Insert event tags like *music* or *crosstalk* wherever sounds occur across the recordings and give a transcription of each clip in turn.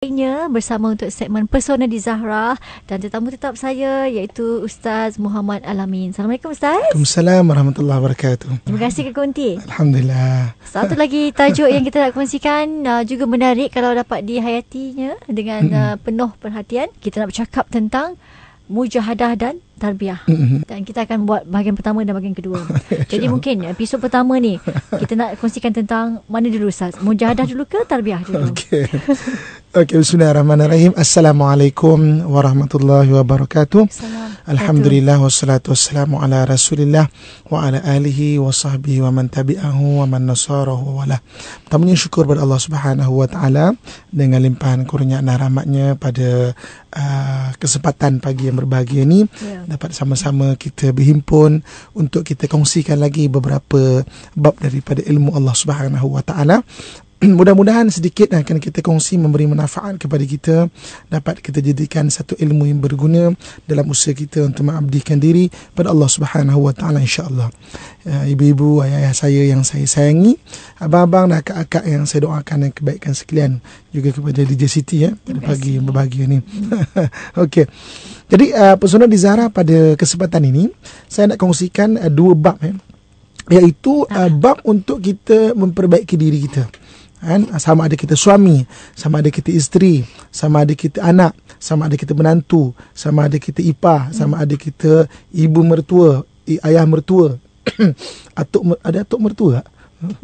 lainnya bersama untuk segmen Persona di Zahra dan tetamu tetap saya iaitu Ustaz Muhammad Alamin. Assalamualaikum Ustaz. Waalaikumsalam warahmatullahi wabarakatuh. Terima kasih ke Kunti. Alhamdulillah. Satu lagi tajuk yang kita nak kongsikan uh, juga menarik kalau dapat dihayatinya dengan uh, penuh perhatian. Kita nak bercakap tentang mujahadah dan tarbiyah. Dan kita akan buat bahagian pertama dan bahagian kedua. *laughs* Jadi mungkin episod pertama ni kita nak kongsikan tentang mana dulu Ustaz? Mujahadah dulu ke tarbiyah dulu? Okey. Okay, Bismillahirrahmanirrahim. Assalamualaikum warahmatullahi wabarakatuh. Alhamdulillah wassalatu wassalamu ala Rasulillah wa ala alihi wa sahbihi wa man tabi'ahu wa man nasarahu wa la. Pertamanya syukur kepada Allah Subhanahu wa taala dengan limpahan kurnia dan rahmatnya pada uh, kesempatan pagi yang berbahagia ini yeah. dapat sama-sama kita berhimpun untuk kita kongsikan lagi beberapa bab daripada ilmu Allah Subhanahu wa taala. *clears throat* mudah-mudahan sedikit akan kita kongsi memberi manfaat kepada kita dapat kita jadikan satu ilmu yang berguna dalam usaha kita untuk mengabdikan diri pada Allah Subhanahu Wa Taala insyaallah ya, ibu-ibu ayah-ayah saya yang saya sayangi abang-abang dan akak-akak yang saya doakan yang kebaikan sekalian juga kepada DJ Siti ya pada pagi yang berbahagia ni *laughs* okey jadi uh, pesona di Zahra pada kesempatan ini saya nak kongsikan uh, dua bab ya iaitu uh, ah. bab untuk kita memperbaiki diri kita kan sama ada kita suami sama ada kita isteri sama ada kita anak sama ada kita menantu sama ada kita ipar hmm. sama ada kita ibu mertua ayah mertua *clears throat* atuk ada atuk mertua tak?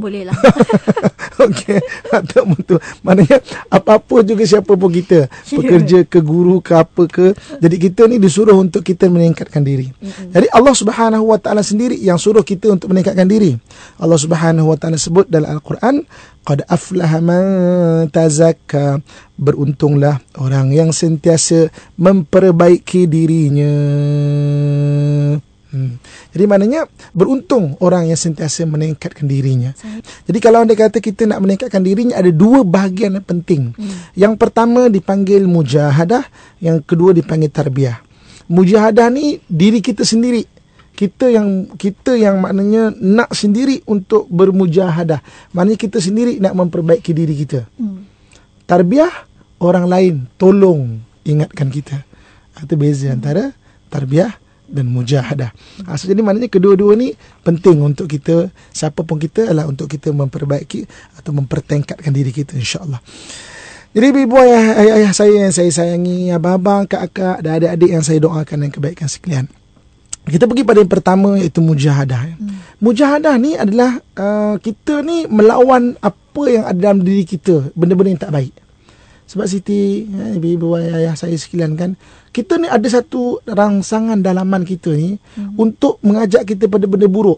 Boleh lah. *laughs* Okey. Ataupun tu. Maknanya apa-apa juga siapa pun kita. *laughs* Pekerja ke guru ke apa ke. Jadi kita ni disuruh untuk kita meningkatkan diri. Jadi Allah subhanahu wa ta'ala sendiri yang suruh kita untuk meningkatkan diri. Allah subhanahu wa ta'ala sebut dalam Al-Quran. Qad aflaha man tazakka. Beruntunglah orang yang sentiasa memperbaiki dirinya. Hmm. Jadi maknanya beruntung orang yang sentiasa meningkatkan dirinya. Jadi kalau anda kata kita nak meningkatkan dirinya ada dua bahagian yang penting. Hmm. Yang pertama dipanggil mujahadah, yang kedua dipanggil tarbiyah. Mujahadah ni diri kita sendiri. Kita yang kita yang maknanya nak sendiri untuk bermujahadah. Maknanya kita sendiri nak memperbaiki diri kita. Hmm. Tarbiyah orang lain tolong ingatkan kita. Itu beza hmm. antara tarbiyah dan mujahadah. Ha, so jadi maknanya kedua-dua ni penting untuk kita siapa pun kita adalah untuk kita memperbaiki atau mempertingkatkan diri kita insya-Allah. Jadi ibu ayah, ayah, ayah saya yang saya sayangi, abang-abang, kakak-kakak dan adik-adik yang saya doakan yang kebaikan sekalian. Kita pergi pada yang pertama iaitu mujahadah. Ya. Hmm. Mujahadah ni adalah uh, kita ni melawan apa yang ada dalam diri kita, benda-benda yang tak baik sebab Siti eh, ibu, ibu ayah saya sekalian kan kita ni ada satu rangsangan dalaman kita ni hmm. untuk mengajak kita pada benda buruk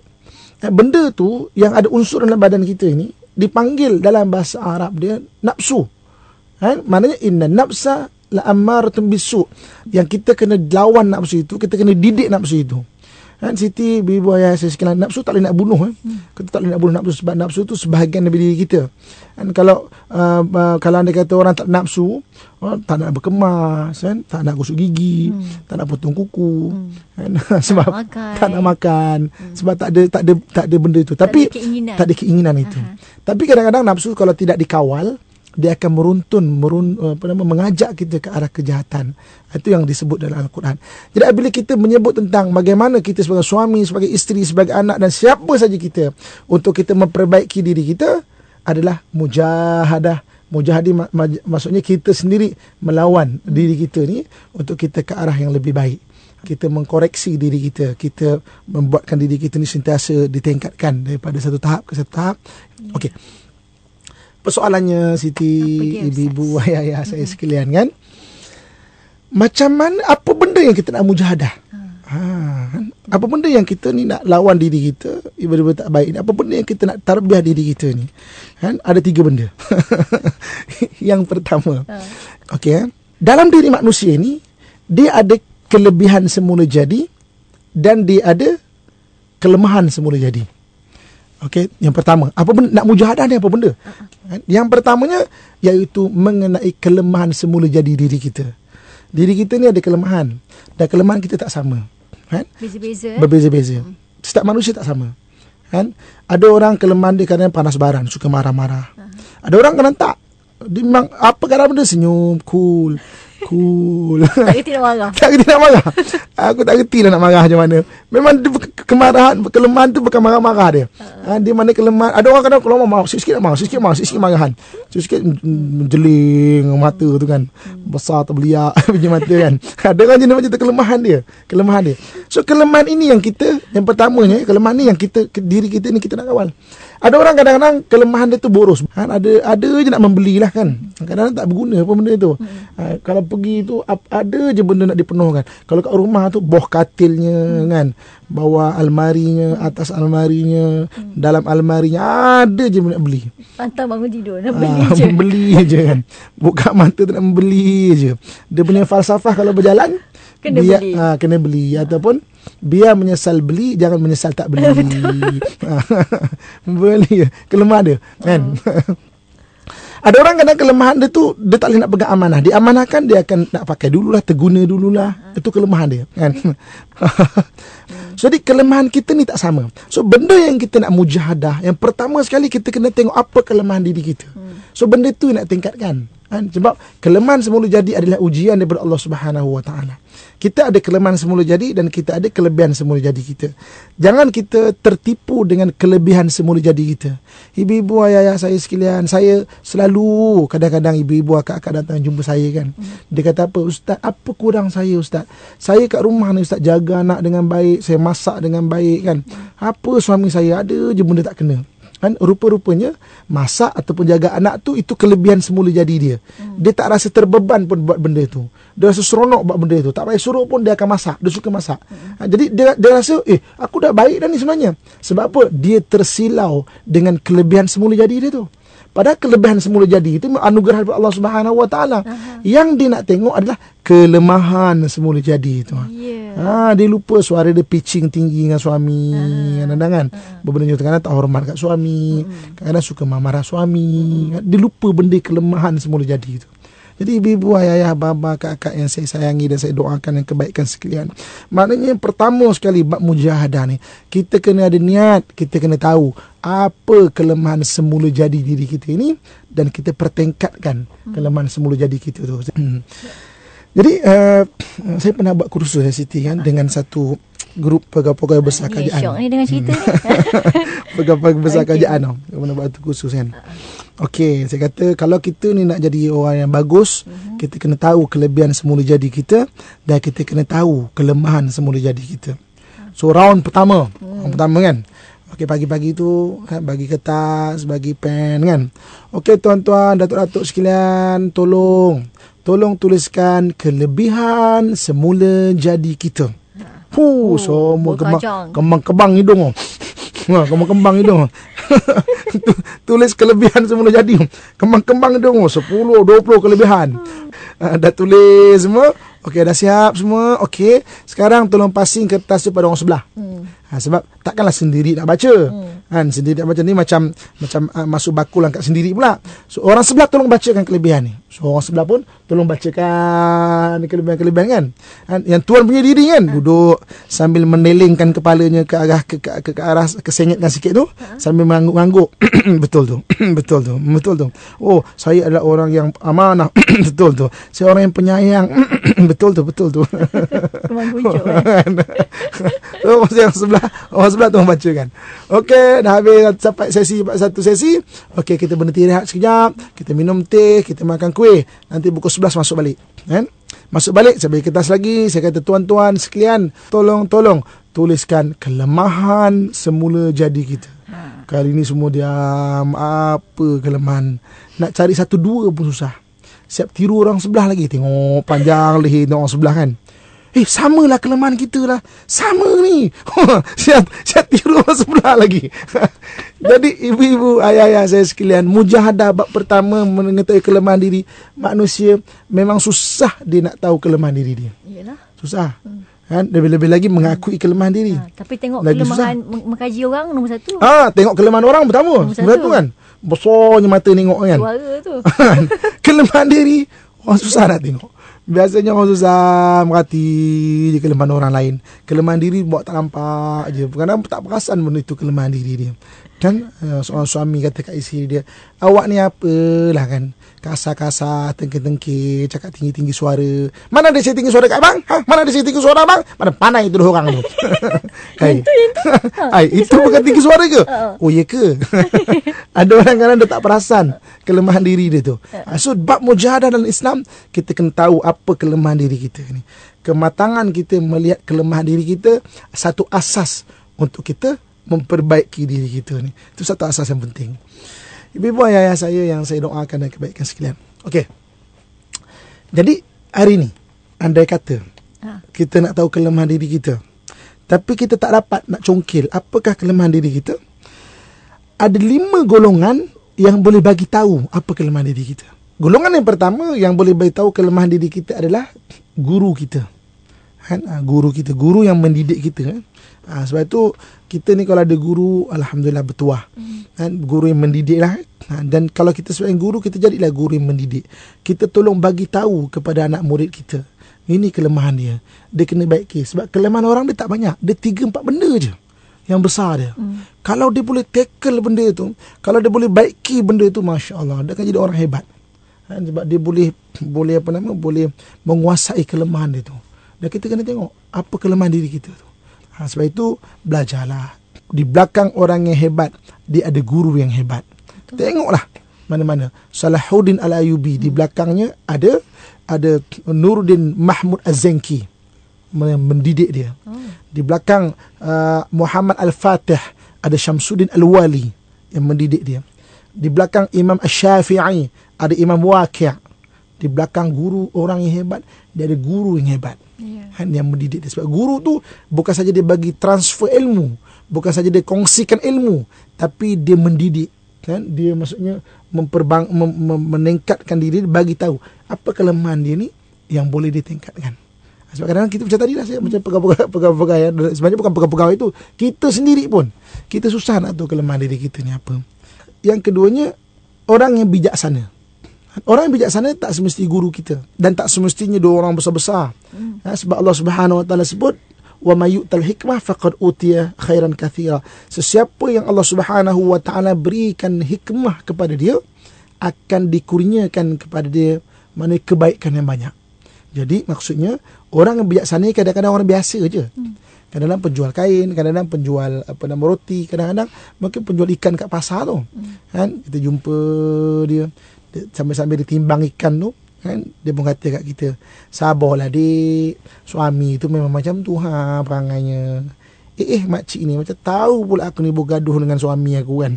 eh, benda tu yang ada unsur dalam badan kita ni dipanggil dalam bahasa Arab dia nafsu kan maknanya inna nafsa la amaratun bisu yang kita kena lawan nafsu itu kita kena didik nafsu itu kan Siti bibi buaya saya sekian nafsu tak boleh nak bunuh eh kita tak boleh nak bunuh nafsu sebab nafsu tu sebahagian daripada diri kita kan kalau uh, uh, kalau anda kata orang tak nafsu oh tak nak berkemas kan tak nak gosok gigi hmm. tak nak potong kuku hmm. kan *laughs* sebab tak, tak nak makan hmm. sebab tak ada tak ada tak ada benda itu tak tapi ada tak ada keinginan itu Aha. tapi kadang-kadang nafsu kalau tidak dikawal dia akan meruntun merun, eh, apa nama mengajak kita ke arah kejahatan itu yang disebut dalam al-Quran jadi bila kita menyebut tentang bagaimana kita sebagai suami sebagai isteri sebagai anak dan siapa saja kita untuk kita memperbaiki diri kita adalah mujahadah mujahadi maksudnya kita sendiri melawan diri kita ni untuk kita ke arah yang lebih baik kita mengkoreksi diri kita kita membuatkan diri kita ni sentiasa ditingkatkan daripada satu tahap ke satu tahap okey persoalannya Siti ibu-ibu *laughs* ayah ayah saya hmm sekalian kan macam mana apa benda yang kita nak mujahadah ha. ha apa benda yang kita ni nak lawan diri kita ibu-ibu tak baik ni apa benda yang kita nak tarbiah diri kita ni kan ada tiga benda *laughs* yang pertama uh. okey ha? dalam diri manusia ni dia ada kelebihan semula jadi dan dia ada kelemahan semula jadi Okey, yang pertama, apa benda, nak mujahadah ni apa benda? Okay. Uh-huh. Yang pertamanya iaitu mengenai kelemahan semula jadi diri kita. Diri kita ni ada kelemahan dan kelemahan kita tak sama. Kan? Beza-beza. Berbeza-beza. Hmm. Setiap manusia tak sama. Kan? Ada orang kelemahan dia kerana panas baran, suka marah-marah. Uh-huh. Ada orang kena tak. Dia memang apa kadang benda senyum, cool. Cool Tak kerti nak marah *laughs* Tak kerti nak marah Aku tak kerti lah nak marah macam mana Memang dia kemarahan Kelemahan tu bukan marah-marah dia ha, Dia mana kelemahan Ada orang kadang kalau mau Sikit-sikit nak marah Sikit-sikit marah Sikit-sikit marahan Sikit-sikit menjeling mata tu kan hmm. Besar terbeliak *laughs* Pinjam mata kan Ada orang jenis macam tu Kelemahan dia Kelemahan dia So kelemahan ini yang kita Yang pertamanya Kelemahan ni yang kita Diri kita ni kita nak kawal ada orang kadang-kadang kelemahan dia tu boros. Ha, ada ada je nak membelilah kan. Kadang-kadang tak berguna apa benda tu. Ha, kalau pergi tu ada je benda nak dipenuhkan. Kalau kat rumah tu boh katilnya hmm. kan, bawa almarinya, hmm. atas almarinya, hmm. dalam almarinya ada je benda nak beli. Pantau bangun tidur nak ah, beli je. *laughs* Beli je kan. Buka mata tu nak membeli je. Dia punya falsafah kalau berjalan kena biar, beli. Ah kena beli ha. ataupun biar menyesal beli jangan menyesal tak beli. *laughs* *laughs* beli. Kelemah dia kan. Oh. Ada orang kena kelemahan dia tu Dia tak boleh nak pegang amanah Dia amanahkan Dia akan nak pakai dululah Terguna dululah uh-huh. Itu kelemahan dia kan? hmm. *laughs* Jadi kelemahan kita ni tak sama So benda yang kita nak mujahadah Yang pertama sekali Kita kena tengok apa kelemahan diri kita hmm. So benda tu nak tingkatkan Kan? Sebab kelemahan semula jadi adalah ujian daripada Allah Subhanahu Wa Taala. Kita ada kelemahan semula jadi dan kita ada kelebihan semula jadi kita. Jangan kita tertipu dengan kelebihan semula jadi kita. Ibu-ibu ayah-ayah saya sekalian, saya selalu kadang-kadang ibu-ibu akak-akak datang jumpa saya kan. Hmm. Dia kata apa, "Ustaz, apa kurang saya, Ustaz? Saya kat rumah ni, Ustaz, jaga anak dengan baik, saya masak dengan baik kan. Hmm. Apa suami saya ada je benda tak kena." Kan? Rupa-rupanya masak ataupun jaga anak tu itu kelebihan semula jadi dia. Hmm. Dia tak rasa terbeban pun buat benda tu. Dia rasa seronok buat benda tu. Tak payah suruh pun dia akan masak. Dia suka masak. Hmm. Ha, jadi dia, dia rasa eh aku dah baik dah ni sebenarnya. Sebab apa? Dia tersilau dengan kelebihan semula jadi dia tu. Hmm. Pada kelebihan semula jadi itu anugerah daripada Allah Subhanahu Wa Taala. Yang dia nak tengok adalah kelemahan semula jadi itu. Yeah. Ha, dia lupa suara dia pitching tinggi dengan suami. Kadang-kadang kan. Berbenda kan tak hormat kat suami. Kadang-kadang suka marah suami. Dia lupa benda kelemahan semula jadi itu. Jadi ibu, ibu ayah, ayah, bapa, kakak yang saya sayangi dan saya doakan yang kebaikan sekalian. Maknanya yang pertama sekali bab mujahadah ni, kita kena ada niat, kita kena tahu apa kelemahan semula jadi diri kita ini dan kita pertingkatkan hmm. kelemahan semula jadi kita tu. *clears throat* Jadi uh, *clears throat* saya pernah buat kursus ya Siti kan dengan satu grup pegawai-pegawai besar ha, kerajaan. Ni dengan cerita hmm. ni. *laughs* pegawai-pegawai besar okay. kerajaan tau. Pernah buat kursus kan. Ah. Okey, saya kata kalau kita ni nak jadi orang yang bagus, uh-huh. kita kena tahu kelebihan semula jadi kita dan kita kena tahu kelemahan semula jadi kita. So round pertama, uh-huh. round hmm. pertama kan. Okey, pagi-pagi tu kan bagi kertas, bagi pen kan. Okey, tuan-tuan, datuk-datuk sekalian, tolong tolong tuliskan kelebihan semula jadi kita. Ha. Huh, oh, semua kembang, kembang kembang hidung. *laughs* Ha, kembang kembang hidung. *laughs* tulis kelebihan semua jadi. Kembang-kembang dia oh, 10, 20 kelebihan. Uh, dah tulis semua. Okey, dah siap semua. Okey, sekarang tolong passing kertas tu pada orang sebelah. Hmm. Ha, sebab takkanlah sendiri nak baca. Hmm. Kan sendiri nak baca ni macam macam uh, masuk bakul angkat sendiri pula. So orang sebelah tolong bacakan kelebihan ni. So orang sebelah pun tolong bacakan kelebihan-kelebihan kan. Kan yang tuan punya diri kan hmm. duduk sambil menelingkan kepalanya ke arah ke ke, ke, ke arah kesengitkan sikit tu hmm. sambil mengangguk-angguk. *coughs* betul tu. *coughs* betul tu. Betul tu. Oh, saya adalah orang yang amanah. *coughs* betul tu. Saya orang yang penyayang. betul tu, betul tu. *laughs* lama eh. kan. *laughs* orang yang sebelah, orang sebelah tolong baca kan. Okey, dah habis sampai sesi satu sesi. Okey, kita berhenti rehat sekejap. Kita minum teh, kita makan kuih. Nanti buku 11 masuk balik. Kan? Masuk balik, saya bagi kertas lagi. Saya kata tuan-tuan sekalian, tolong-tolong tuliskan kelemahan semula jadi kita. Ha. Kali ini semua dia Apa kelemahan? Nak cari satu dua pun susah. Siap tiru orang sebelah lagi. Tengok panjang leher orang sebelah kan. Eh samalah kelemahan kita lah Sama ni *laughs* Siap Siap tiru orang sebelah lagi *laughs* Jadi ibu-ibu Ayah-ayah saya sekalian Mujahadah bab pertama Mengetahui kelemahan diri Manusia Memang susah Dia nak tahu kelemahan diri dia Yalah Susah hmm. Kan Lebih-lebih lagi Mengakui hmm. kelemahan diri ha, Tapi tengok lagi kelemahan susah. Mengkaji orang Nombor satu Ah, ha, Tengok kelemahan orang Pertama Nombor satu, satu kan Besarnya mata tengok kan Suara tu *laughs* kan? Kelemahan diri Orang susah nak tengok Biasanya orang susah merhati je kelemahan orang lain. Kelemahan diri buat tak nampak je. Kadang tak perasan benda itu kelemahan diri dia. Dan uh, seorang suami kata kat isteri dia, awak ni apalah kan? Kasar-kasar, tengki tengki, cakap tinggi-tinggi suara. Mana ada saya tinggi suara kat abang? Ha? Mana ada saya tinggi suara abang? Mana panah itu dah orang tu. *laughs* *laughs* Itu, itu. *laughs* Itu bukan tinggi suara ke? Oh, ya ke? ada orang kadang dia tak perasan kelemahan diri dia tu. Ya. Ah, so bab mujahadah dalam Islam kita kena tahu apa kelemahan diri kita ni. Kematangan kita melihat kelemahan diri kita satu asas untuk kita memperbaiki diri kita ni. Itu satu asas yang penting. Ibu-ibu ayah saya yang saya doakan dan kebaikan sekalian. Okey. Jadi hari ni andai kata ha. kita nak tahu kelemahan diri kita tapi kita tak dapat nak congkil apakah kelemahan diri kita ada lima golongan yang boleh bagi tahu apa kelemahan diri kita. Golongan yang pertama yang boleh bagi tahu kelemahan diri kita adalah guru kita. Kan? Ah, guru kita, guru yang mendidik kita. Kan? Ha, sebab itu kita ni kalau ada guru, Alhamdulillah bertuah. Kan? Guru yang mendidik lah. Ha, dan kalau kita sebagai guru, kita jadilah guru yang mendidik. Kita tolong bagi tahu kepada anak murid kita. Ini kelemahan dia. Dia kena baik kes. Sebab kelemahan orang dia tak banyak. Dia tiga, empat benda je. Hmm yang besar dia. Hmm. Kalau dia boleh tackle benda itu, kalau dia boleh baiki benda itu, masya Allah, dia akan jadi orang hebat. Ha, sebab dia boleh *clears throat* boleh apa nama, boleh menguasai kelemahan dia itu. Dan kita kena tengok apa kelemahan diri kita tu. Ha, sebab itu belajarlah di belakang orang yang hebat, dia ada guru yang hebat. Betul. Tengoklah mana-mana. Salahuddin Al-Ayubi hmm. di belakangnya ada ada Nuruddin Mahmud Az-Zanki mendidik dia. Oh. Di belakang uh, Muhammad Al-Fatih ada Syamsuddin Al-Wali yang mendidik dia. Di belakang Imam Ash-Syafi'i ada Imam Waqiah Di belakang guru orang yang hebat, dia ada guru yang hebat. Yeah. Ha, yang mendidik dia. Sebab guru tu bukan saja dia bagi transfer ilmu. Bukan saja dia kongsikan ilmu. Tapi dia mendidik. Kan? Dia maksudnya memperbang, mem- mem- meningkatkan diri, bagi tahu apa kelemahan dia ni yang boleh ditingkatkan. Sebab kadang-kadang kita macam tadi lah saya macam pegawai-pegawai, ya. sebenarnya bukan pegawai-pegawai itu, kita sendiri pun. Kita susah nak tahu kelemahan diri kita ni apa. Yang keduanya, orang yang bijaksana. Orang yang bijaksana tak semesti guru kita dan tak semestinya dua orang besar-besar. Hmm. Ya, sebab Allah Subhanahu Wa sebut wa may yutal hikmah faqad utiya khairan kathira. Sesiapa yang Allah Subhanahu Wa Taala berikan hikmah kepada dia akan dikurniakan kepada dia mana kebaikan yang banyak. Jadi maksudnya orang yang bijaksana ni kadang-kadang orang biasa je. Hmm. Kadang-kadang penjual kain, kadang-kadang penjual apa nama roti, kadang-kadang mungkin penjual ikan kat pasar tu. Hmm. Kan? Kita jumpa dia, dia sambil-sambil dia timbang ikan tu, kan? Dia pun kata kat kita, "Sabarlah, dik. Suami tu memang macam tu ha perangainya." Eh, eh makcik ni macam tahu pula aku ni bergaduh dengan suami aku kan.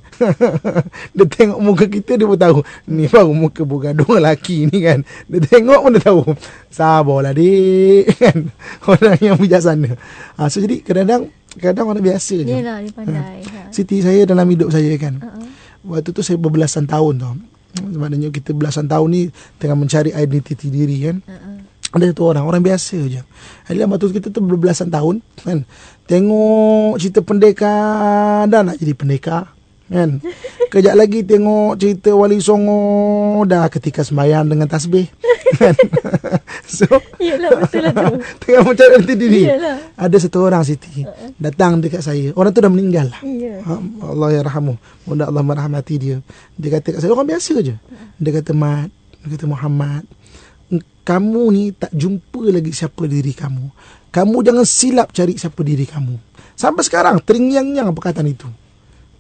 *laughs* dia tengok muka kita dia pun tahu. Ni baru muka bergaduh dengan lelaki ni kan. Dia tengok pun dia tahu. Sabarlah dik. *laughs* Kan? orang yang bijaksana. Ha, ah, so jadi kadang-kadang kadang orang biasa je. Yelah dia pandai. Ah, ha. Siti saya dalam hidup saya kan. Uh-uh. Waktu tu saya berbelasan tahun tu. Maknanya kita belasan tahun ni tengah mencari identiti diri kan. Uh-uh. Ada tu orang, orang biasa je. Hari lama kita tu berbelasan tahun kan. Tengok cerita pendekar dah nak jadi pendekar. Kan? *laughs* Kejap lagi tengok cerita Wali Songo dah ketika sembahyang dengan tasbih. *laughs* Kan? *laughs* so, Yalah, betul lah tu. Tengah macam nanti diri. Yalah. Ada satu orang Siti ha, ha. datang dekat saya. Orang tu dah meninggal lah. Yeah. Allah yang rahmu. Mudah Allah merahmati dia. Dia kata kat saya, orang biasa je. Ha. Dia kata, Mat. Dia kata, Muhammad. Kamu ni tak jumpa lagi siapa diri kamu kamu jangan silap cari siapa diri kamu. Sampai sekarang teringyang-nyang perkataan itu.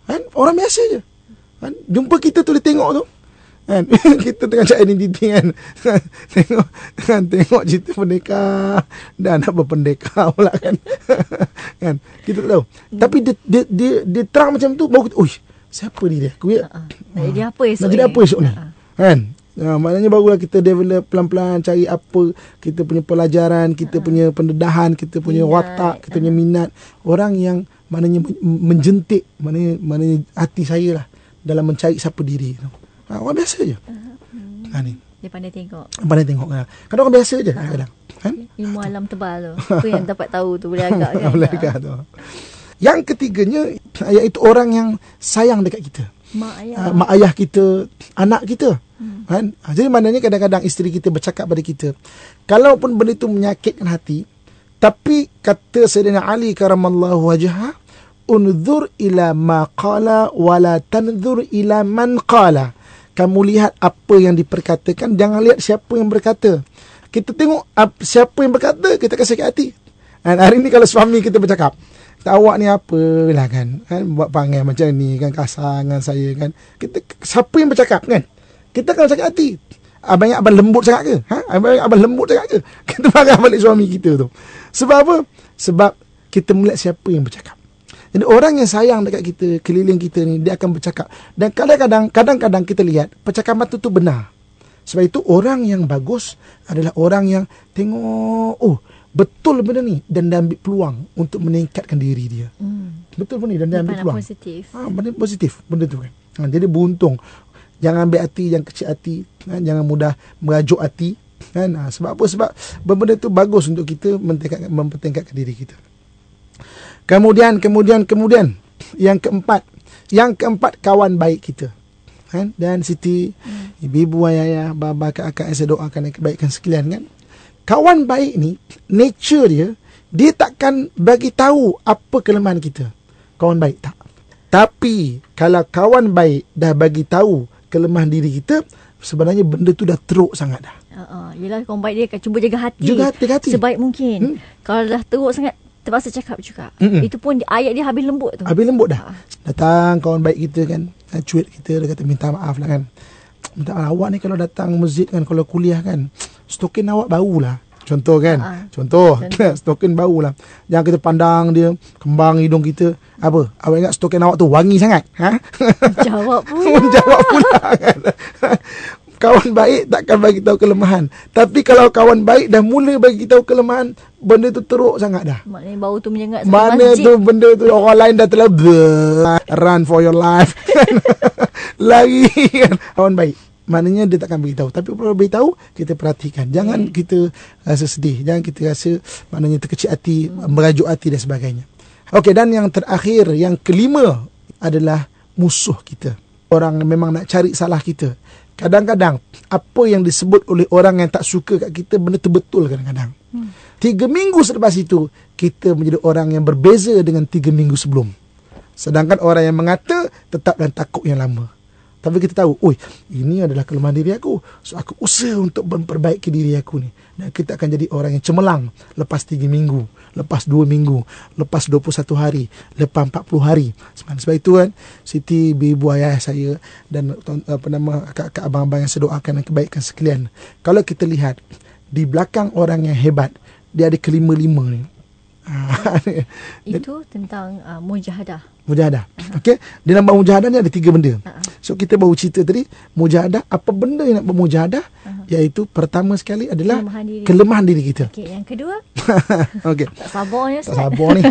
Kan? Orang biasa je. Kan? Jumpa kita tu dia tengok tu. Kan? *laughs* kita tengah cari identiti kan. *laughs* tengok kan? tengok cerita pendeka dan apa pendeka pula kan. *laughs* kan? Kita tak tahu. Hmm. Tapi dia, dia, dia, dia terang macam tu baru kita, oi, siapa diri aku ya? Uh-huh. Jadi apa esok Nak jadi apa esok ni? Ha, kan? Ha, maknanya barulah kita develop pelan-pelan cari apa kita punya pelajaran, kita ha. punya pendedahan, kita punya minat. watak, kita punya ha. minat. Orang yang maknanya menjentik, maknanya, maknanya hati saya lah dalam mencari siapa diri. Ha, orang biasa je. Ha, hmm. ha, ni. Dia pandai tengok. Pandai tengok. Ha. Kadang orang biasa je. Ha. Kadang. Kan? Ilmu ha, alam tebal tu. *laughs* Apa yang dapat tahu tu boleh agak kan. *laughs* boleh agak tu. Yang ketiganya iaitu orang yang sayang dekat kita. Mak ayah. mak ayah kita, anak kita. Kan? Ha, jadi maknanya kadang-kadang isteri kita bercakap pada kita. Kalaupun benda itu menyakitkan hati. Tapi kata Sayyidina Ali karamallahu wajha. Unzur ila ma qala wala tanzur ila man qala. Kamu lihat apa yang diperkatakan. Jangan lihat siapa yang berkata. Kita tengok siapa yang berkata. Kita kasih sakit hati. Dan hari ini kalau suami kita bercakap. tak awak ni apa lah kan. kan? Buat panggil macam ni kan. Kasar dengan saya kan. Kita, siapa yang bercakap kan. Kita kalau sakit hati Abang ah, ingat abang lembut sangat ke? Ha? Abang ah, ingat abang lembut sangat ke? *laughs* Kita marah balik suami kita tu Sebab apa? Sebab kita melihat siapa yang bercakap Jadi orang yang sayang dekat kita Keliling kita ni Dia akan bercakap Dan kadang-kadang Kadang-kadang kita lihat Percakapan tu tu benar Sebab itu orang yang bagus Adalah orang yang Tengok Oh Betul benda ni Dan dia ambil peluang Untuk meningkatkan diri dia hmm. Betul benda ni Dan dia, ambil peluang positif ha, Benda positif Benda tu kan Ha, jadi beruntung jangan ambil hati yang kecil hati kan? jangan mudah merajuk hati kan ha, sebab apa sebab benda itu bagus untuk kita mempertingkatkan, mempertingkatkan diri kita kemudian kemudian kemudian yang keempat yang keempat kawan baik kita kan dan siti hmm. ibu ayah, ayah baba kak akak saya doakan yang kebaikan sekalian kan kawan baik ni nature dia dia takkan bagi tahu apa kelemahan kita kawan baik tak tapi kalau kawan baik dah bagi tahu kelemahan diri kita sebenarnya benda tu dah teruk sangat dah. Ha uh, uh, yalah baik dia cuba jaga hati. Jaga hati, hati. Sebaik mungkin. Hmm? Kalau dah teruk sangat terpaksa cakap juga. Mm-mm. Itu pun ayat dia habis lembut tu. Habis lembut dah. Ha. Datang kawan baik kita kan. Cuit kita dia kata minta maaf lah kan. Minta maaf awak ni kalau datang masjid kan kalau kuliah kan stokin awak bau lah. Contoh kan? uh Contoh, Contoh. *laughs* token bau lah. Yang kita pandang dia, kembang hidung kita. Apa? Awak ingat token awak tu wangi sangat? Ha? *laughs* Jawab pula. Jawab pula kan? *laughs* kawan baik takkan bagi tahu kelemahan. Tapi kalau kawan baik dah mula bagi tahu kelemahan, benda tu teruk sangat dah. Maknanya bau tu menyengat Mana masjid. tu benda tu orang lain dah telah run for your life. lagi kan kawan baik maknanya dia takkan beritahu tapi kalau beritahu kita perhatikan jangan hmm. kita rasa sedih jangan kita rasa maknanya terkecil hati hmm. merajuk hati dan sebagainya okey dan yang terakhir yang kelima adalah musuh kita orang memang nak cari salah kita kadang-kadang apa yang disebut oleh orang yang tak suka kat kita benda tu betul kadang-kadang hmm. tiga minggu selepas itu kita menjadi orang yang berbeza dengan tiga minggu sebelum sedangkan orang yang mengata tetap dan takut yang lama tapi kita tahu, oi, ini adalah kelemahan diri aku. So aku usaha untuk memperbaiki diri aku ni. Dan kita akan jadi orang yang cemerlang lepas 3 minggu, lepas 2 minggu, lepas 21 hari, lepas 40 hari. Sebab itu kan, Siti ibu ayah saya dan apa nama kakak abang-abang yang sedoakan dan kebaikan sekalian. Kalau kita lihat di belakang orang yang hebat, dia ada kelima-lima ni. Ha. *laughs* Itu tentang uh, mujahadah. Mujahadah. Uh-huh. Okey. Di dalam mujahadah ni ada tiga benda. uh So kita baru cerita tadi mujahadah apa benda yang nak bermujahadah uh-huh. iaitu pertama sekali adalah kelemahan diri, kelemahan diri kita. Okey, yang kedua? *laughs* Okey. Tak sabarnya Ustaz. Tak sabar ni.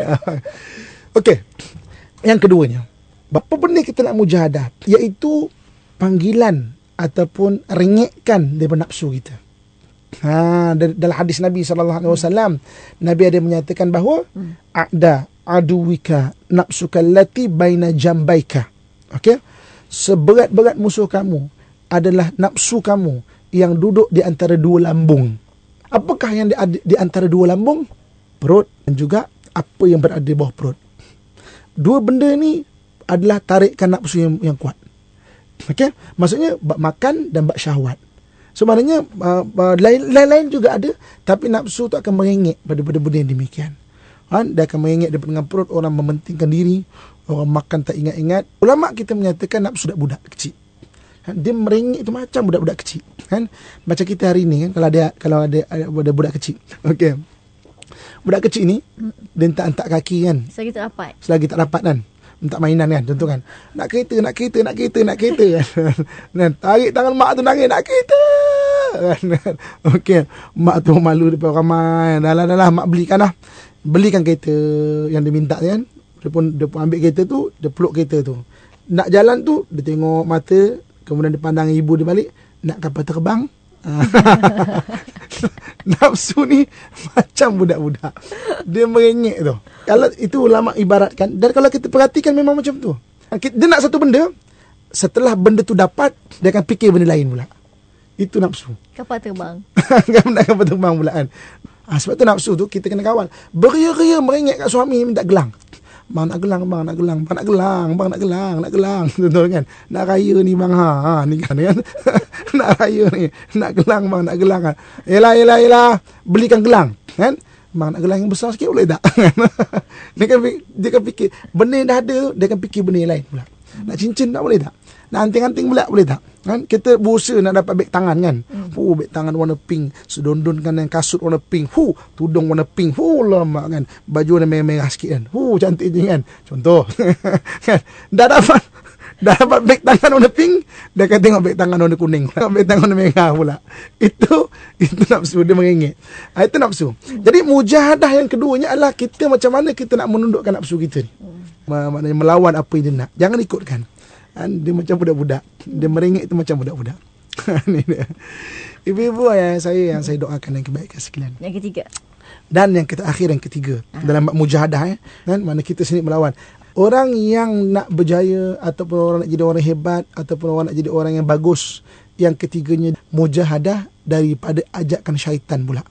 *laughs* Okey. Yang keduanya, apa benda kita nak mujahadah iaitu panggilan ataupun rengekkan daripada nafsu kita. Ha dalam hadis Nabi saw, alaihi Nabi ada menyatakan bahawa ada aduwika nafsuka lati baina jambaika. Okay, Seberat-berat musuh kamu adalah nafsu kamu yang duduk di antara dua lambung. Apakah yang di, di antara dua lambung? Perut dan juga apa yang berada di bawah perut. Dua benda ni adalah tarikan nafsu yang, yang kuat. Okay, Maksudnya makan dan bab syahwat. So maknanya uh, uh, lain-lain uh, juga ada tapi nafsu tu akan merengek pada benda-benda yang demikian. Ha? dia akan merengek dengan perut orang mementingkan diri, orang makan tak ingat-ingat. Ulama kita menyatakan nafsu dah budak kecil. Ha? dia merengek itu macam budak-budak kecil, Ha? Macam kita hari ini kan kalau ada kalau ada ada, ada budak kecil. *laughs* Okey. Budak kecil ni hmm. dia tak hantar kaki kan. Selagi tak rapat. Selagi tak rapat kan minta mainan kan contoh kan nak kereta nak kereta nak kereta nak kereta kan dan *laughs* tarik tangan mak tu nangis nak kereta kan? *laughs* okey mak tu malu depan ramai dah lah dah lah mak belikan lah belikan kereta yang dia minta kan dia pun dia pun ambil kereta tu dia peluk kereta tu nak jalan tu dia tengok mata kemudian dia pandang ibu dia balik nak kapal terbang *laughs* nafsu ni macam budak-budak. Dia merengek tu. Kalau itu ulama ibaratkan dan kalau kita perhatikan memang macam tu. Dia nak satu benda, setelah benda tu dapat, dia akan fikir benda lain pula. Itu nafsu. Kapal terbang. *laughs* Kapal nak kapal terbang pula kan. Ha, sebab tu nafsu tu kita kena kawal. Beria-ria merengek kat suami minta gelang bang nak gelang bang nak gelang bang nak gelang bang nak gelang nak gelang *laughs* betul kan nak raya ni bang ha, ha ni kan kan *laughs* nak raya ni nak gelang bang nak gelang kan ha. yalah yalah yalah belikan gelang kan bang nak gelang yang besar sikit boleh tak dia *laughs* kan dia kan, kan fikir benda dah ada dia kan fikir benda lain pula nak cincin tak boleh tak nak anting-anting pula boleh tak kan kita berusaha nak dapat beg tangan kan hmm. Oh, beg tangan warna pink sedondonkan dengan kasut warna pink hu tudung warna pink hu lama kan baju warna merah-merah sikit kan hu cantik je kan contoh *laughs* kan dah dapat dah dapat beg tangan warna pink dah kena tengok beg tangan warna kuning beg tangan warna merah pula itu *laughs* itu nafsu dia mengingat ah, itu nafsu hmm. jadi mujahadah yang keduanya adalah kita macam mana kita nak menundukkan nafsu kita ni hmm. maknanya melawan apa yang dia nak jangan ikutkan dia macam budak-budak. Dia merengek itu macam budak-budak. Ini *laughs* dia. Ibu-ibu ayah saya yang saya doakan yang kebaikan sekalian. Yang ketiga. Dan yang kita akhir yang ketiga Aha. dalam mujahadah ya. Kan? Mana kita sendiri melawan. Orang yang nak berjaya ataupun orang nak jadi orang hebat ataupun orang nak jadi orang yang bagus. Yang ketiganya mujahadah daripada ajakan syaitan pula.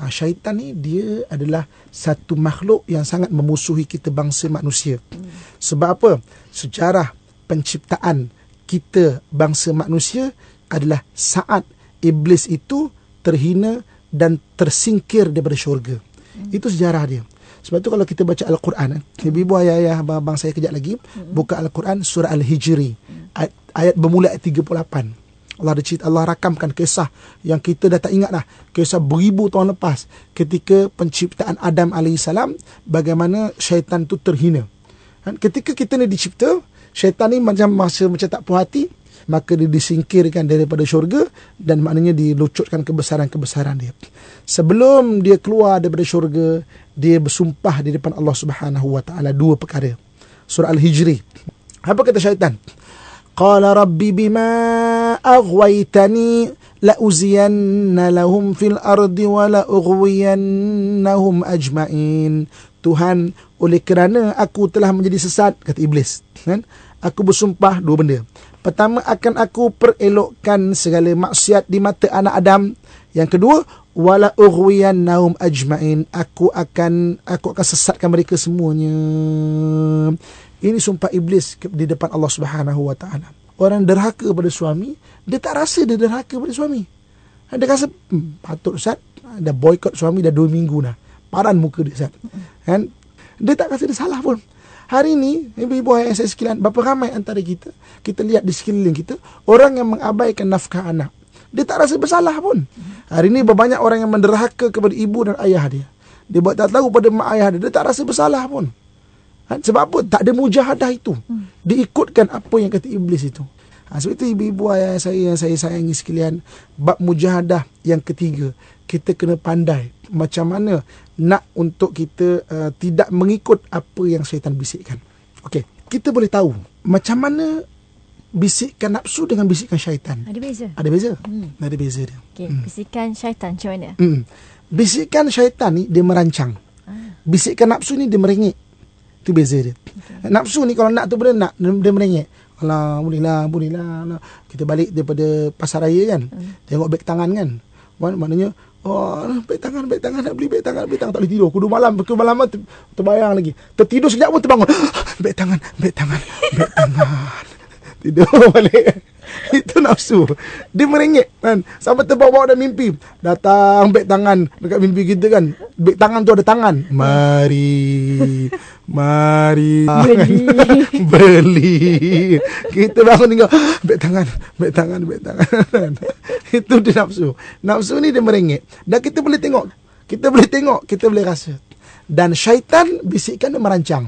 Ha, syaitan ni dia adalah satu makhluk yang sangat memusuhi kita bangsa manusia. Hmm. Sebab apa? Sejarah penciptaan kita bangsa manusia adalah saat iblis itu terhina dan tersingkir daripada syurga. Hmm. Itu sejarah dia. Sebab tu kalau kita baca Al-Quran, eh, hmm. ibu-ibu ayah-ayah abang saya kejap lagi, hmm. buka Al-Quran surah Al-Hijri. Hmm. Ayat, ayat bermula ayat 38. Allah ada cerita, Allah rakamkan kisah yang kita dah tak ingat lah. Kisah beribu tahun lepas ketika penciptaan Adam AS, bagaimana syaitan tu terhina. Kan, ketika kita ni dicipta, syaitan ni macam masa macam tak puas hati maka dia disingkirkan daripada syurga dan maknanya dilucutkan kebesaran-kebesaran dia. Sebelum dia keluar daripada syurga, dia bersumpah di depan Allah Subhanahu wa taala dua perkara. Surah Al-Hijri. Apa kata syaitan? Qala rabbi bima aghwaytani la uziyanna lahum fil ardi wa la ajmain. Tuhan, oleh kerana aku telah menjadi sesat, kata iblis kan? Aku bersumpah dua benda. Pertama akan aku perelokkan segala maksiat di mata anak Adam. Yang kedua, wala ughwiyan naum ajmain. Aku akan aku akan sesatkan mereka semuanya. Ini sumpah iblis di depan Allah Subhanahu wa taala. Orang derhaka pada suami, dia tak rasa dia derhaka pada suami. Dia rasa hmm, patut Ustaz, dah boikot suami dah dua minggu dah. Paran muka dia Ustaz. Kan? Dia tak rasa dia salah pun. Hari ini, ibu-ibu yang saya sekalian, berapa ramai antara kita, kita lihat di sekeliling kita, orang yang mengabaikan nafkah anak. Dia tak rasa bersalah pun. Hari ini, berbanyak orang yang menderhaka kepada ibu dan ayah dia. Dia buat tak tahu pada mak ayah dia, dia tak rasa bersalah pun. Ha, sebab apa? Tak ada mujahadah itu. Hmm. Diikutkan apa yang kata iblis itu. Ha, sebab itu ibu-ibu ayah saya yang saya sayangi sekalian, bab mujahadah yang ketiga, kita kena pandai macam mana nak untuk kita uh, tidak mengikut apa yang syaitan bisikkan. Okey, kita boleh tahu macam mana bisikan nafsu dengan bisikan syaitan. Ada beza. Ada beza. Hmm. Ada beza dia. Okey, hmm. bisikan syaitan macam mana? Hmm. Bisikan syaitan ni dia merancang. Ah. Bisikan nafsu ni dia merengek. Itu beza dia. Okay. Nafsu ni kalau nak tu benda nak dia merengek. Alah, boleh lah, Kita balik daripada pasar kan. Hmm. Tengok beg tangan kan. Mak- maknanya Oh, baik tangan, baik tangan nak beli baik tangan, baik tangan tak boleh tidur. Aku dua malam, aku malam terbayang lagi. Tertidur sekejap pun terbangun. *gasps* baik tangan, baik tangan, baik tangan. *laughs* tidur balik. *laughs* itu nafsu dia merengek kan sampai terbawa-bawa dalam mimpi datang bek tangan dekat mimpi kita kan Bek tangan tu ada tangan mari mari beli *laughs* kita bangun tinggal ah, Bek tangan bek tangan bek tangan *laughs* itu dia nafsu nafsu ni dia merengek dan kita boleh tengok kita boleh tengok kita boleh rasa dan syaitan bisikkan dan merancang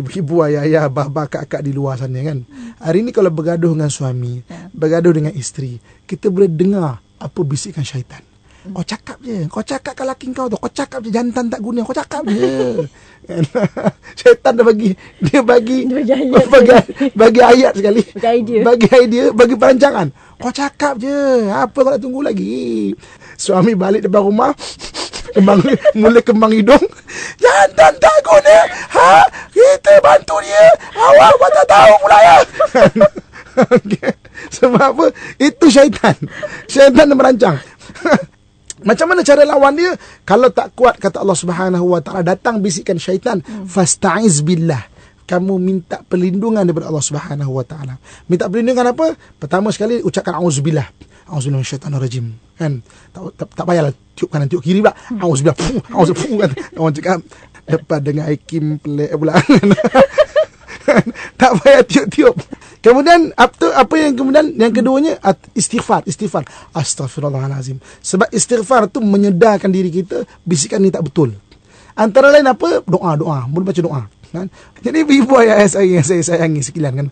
ibu-ibu, ayah-ayah, bapa, kakak-kakak di luar sana kan. Hari ini kalau bergaduh dengan suami, ya. bergaduh dengan isteri, kita boleh dengar apa bisikan syaitan. Kau cakap je. Kau cakap kat laki kau tu. Kau cakap je jantan tak guna. Kau cakap je. Kan? *laughs* syaitan dah bagi dia bagi dia bagi, ayat *laughs* bagi, bagi ayat sekali. Bagi idea. Bagi idea, bagi perancangan. Kau cakap je. Apa kau nak tunggu lagi? Suami balik depan rumah kembang mulai kembang hidung jantan dagu ni ha kita bantu dia awak buat tak tahu pula ya *laughs* okay. sebab apa itu syaitan syaitan yang merancang *laughs* Macam mana cara lawan dia? Kalau tak kuat kata Allah Subhanahu Wa datang bisikan syaitan, hmm. fasta'iz billah. Kamu minta perlindungan daripada Allah Subhanahu Wa Minta perlindungan apa? Pertama sekali ucapkan auzubillah. Auzubillah minasyaitanir rajim kan tak tak, tak payahlah tiup kanan tiup kiri pula aus dia aus pun kan orang cakap lepas dengan ikim pelik pula *laughs* tak payah tiup-tiup Kemudian apa apa yang kemudian yang keduanya istighfar istighfar astagfirullahalazim sebab istighfar tu menyedarkan diri kita bisikan ni tak betul antara lain apa doa doa boleh baca doa kan? Jadi ibu ayah saya yang saya sayangi sekilan kan.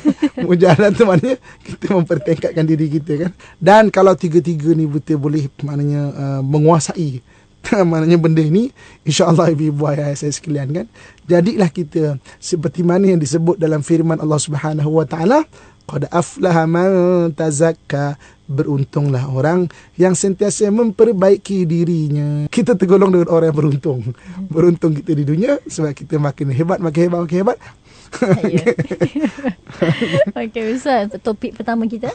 *laughs* Mujahadah tu maknanya kita mempertingkatkan diri kita kan. Dan kalau tiga-tiga ni betul boleh maknanya uh, menguasai *laughs* maknanya benda ni insyaallah ibu ibu ayah saya sekalian kan jadilah kita seperti mana yang disebut dalam firman Allah Subhanahu wa taala qad aflaha man tazakka beruntunglah orang yang sentiasa memperbaiki dirinya. Kita tergolong dengan orang yang beruntung. Hmm. Beruntung kita di dunia sebab kita makin hebat, makin hebat, makin hebat. Ya. *laughs* okay, Ustaz, topik pertama kita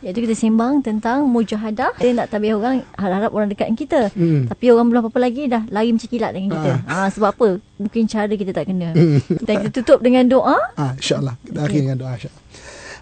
Iaitu kita sembang tentang mujahadah Kita nak tabiah orang, harap-harap orang dekat dengan kita hmm. Tapi orang belum apa-apa lagi dah lari macam kilat dengan kita Ah, Ha, Sebab apa? Mungkin cara kita tak kena Kita, hmm. kita tutup dengan doa Ah, InsyaAllah, kita okay. akhir dengan doa InsyaAllah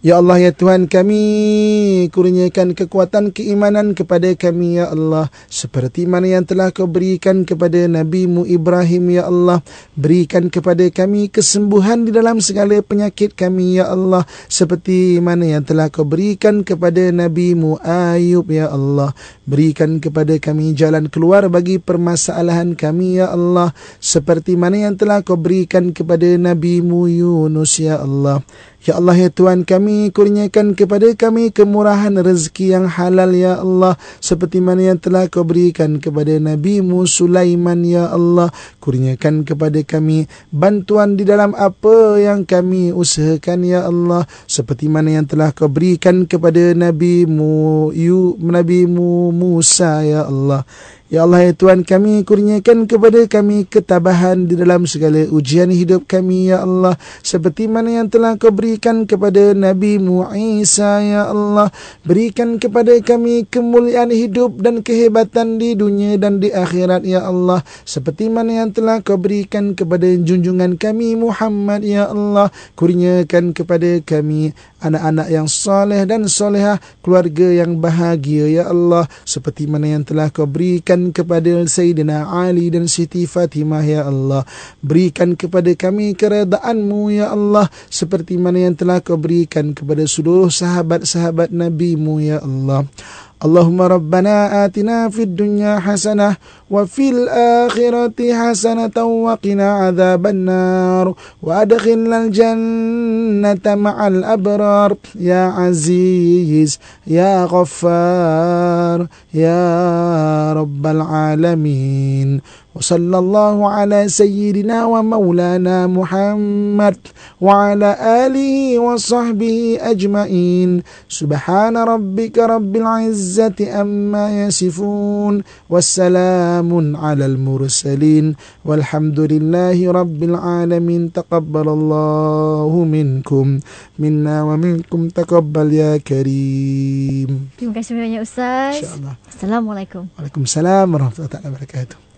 Ya Allah ya Tuhan kami kurniakan kekuatan keimanan kepada kami ya Allah seperti mana yang telah kau berikan kepada Nabi Mu Ibrahim ya Allah berikan kepada kami kesembuhan di dalam segala penyakit kami ya Allah seperti mana yang telah kau berikan kepada Nabi Mu Ayub ya Allah berikan kepada kami jalan keluar bagi permasalahan kami ya Allah seperti mana yang telah kau berikan kepada Nabi Mu Yunus ya Allah Ya Allah ya Tuhan kami kurniakan kepada kami kemurahan rezeki yang halal ya Allah seperti mana yang telah kau berikan kepada Nabi Mu Sulaiman ya Allah kurniakan kepada kami bantuan di dalam apa yang kami usahakan ya Allah seperti mana yang telah kau berikan kepada Nabi Mu Nabi Musa ya Allah Ya Allah ya Tuhan kami kurniakan kepada kami ketabahan di dalam segala ujian hidup kami ya Allah seperti mana yang telah kau berikan kepada Nabi Musa ya Allah berikan kepada kami kemuliaan hidup dan kehebatan di dunia dan di akhirat ya Allah seperti mana yang telah kau berikan kepada junjungan kami Muhammad ya Allah kurniakan kepada kami anak-anak yang soleh dan solehah, keluarga yang bahagia, Ya Allah, seperti mana yang telah kau berikan kepada Sayyidina Ali dan Siti Fatimah, Ya Allah. Berikan kepada kami keredaanmu, Ya Allah, seperti mana yang telah kau berikan kepada seluruh sahabat-sahabat Nabi-Mu, Ya Allah. Allahumma Rabbana atina fid dunya hasanah وفي الآخرة حسنة وقنا عذاب النار وأدخلنا الجنة مع الأبرار يا عزيز يا غفار يا رب العالمين وصلى الله على سيدنا ومولانا محمد وعلى آله وصحبه أجمعين سبحان ربك رب العزة أما يصفون والسلام salamun alal mursalin walhamdulillahi rabbil alamin taqabbalallahu minkum minna wa minkum taqabbal ya karim terima kasih banyak ustaz assalamualaikum waalaikumsalam warahmatullahi wabarakatuh